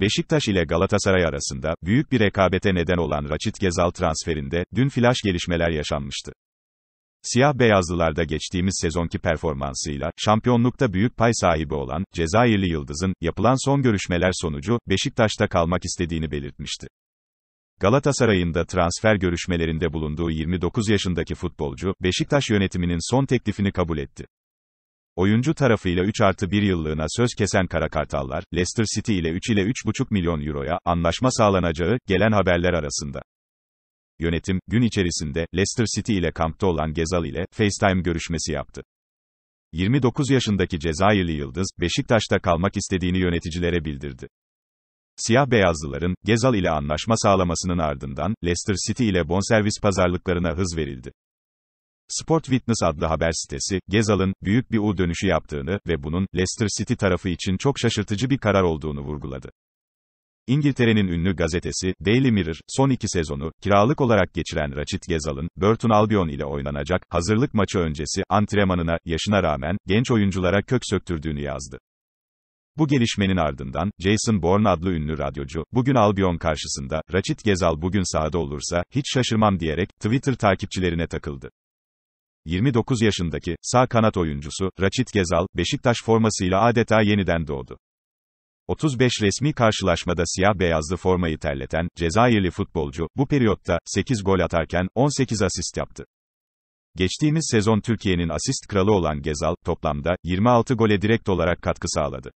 Beşiktaş ile Galatasaray arasında, büyük bir rekabete neden olan Raçit Gezal transferinde, dün flaş gelişmeler yaşanmıştı. Siyah beyazlılarda geçtiğimiz sezonki performansıyla, şampiyonlukta büyük pay sahibi olan, Cezayirli Yıldız'ın, yapılan son görüşmeler sonucu, Beşiktaş'ta kalmak istediğini belirtmişti. Galatasaray'ın da transfer görüşmelerinde bulunduğu 29 yaşındaki futbolcu, Beşiktaş yönetiminin son teklifini kabul etti. Oyuncu tarafıyla 3 artı 1 yıllığına söz kesen Kara Kartal'lar Leicester City ile 3 ile 3,5 milyon euroya anlaşma sağlanacağı gelen haberler arasında. Yönetim, gün içerisinde, Leicester City ile kampta olan Gezal ile FaceTime görüşmesi yaptı. 29 yaşındaki Cezayirli Yıldız, Beşiktaş'ta kalmak istediğini yöneticilere bildirdi. Siyah beyazlıların, Gezal ile anlaşma sağlamasının ardından, Leicester City ile bonservis pazarlıklarına hız verildi. Sport Witness adlı haber sitesi, Gezal'ın, büyük bir U dönüşü yaptığını ve bunun, Leicester City tarafı için çok şaşırtıcı bir karar olduğunu vurguladı. İngiltere'nin ünlü gazetesi, Daily Mirror, son iki sezonu, kiralık olarak geçiren Rachid Gezal'ın, Burton Albion ile oynanacak, hazırlık maçı öncesi, antrenmanına, yaşına rağmen, genç oyunculara kök söktürdüğünü yazdı. Bu gelişmenin ardından, Jason Bourne adlı ünlü radyocu, bugün Albion karşısında, Rachid Gezal bugün sahada olursa, hiç şaşırmam diyerek, Twitter takipçilerine takıldı. 29 yaşındaki, sağ kanat oyuncusu, Raçit Gezal, Beşiktaş formasıyla adeta yeniden doğdu. 35 resmi karşılaşmada siyah-beyazlı formayı terleten, Cezayirli futbolcu, bu periyotta, 8 gol atarken, 18 asist yaptı. Geçtiğimiz sezon Türkiye'nin asist kralı olan Gezal, toplamda, 26 gole direkt olarak katkı sağladı.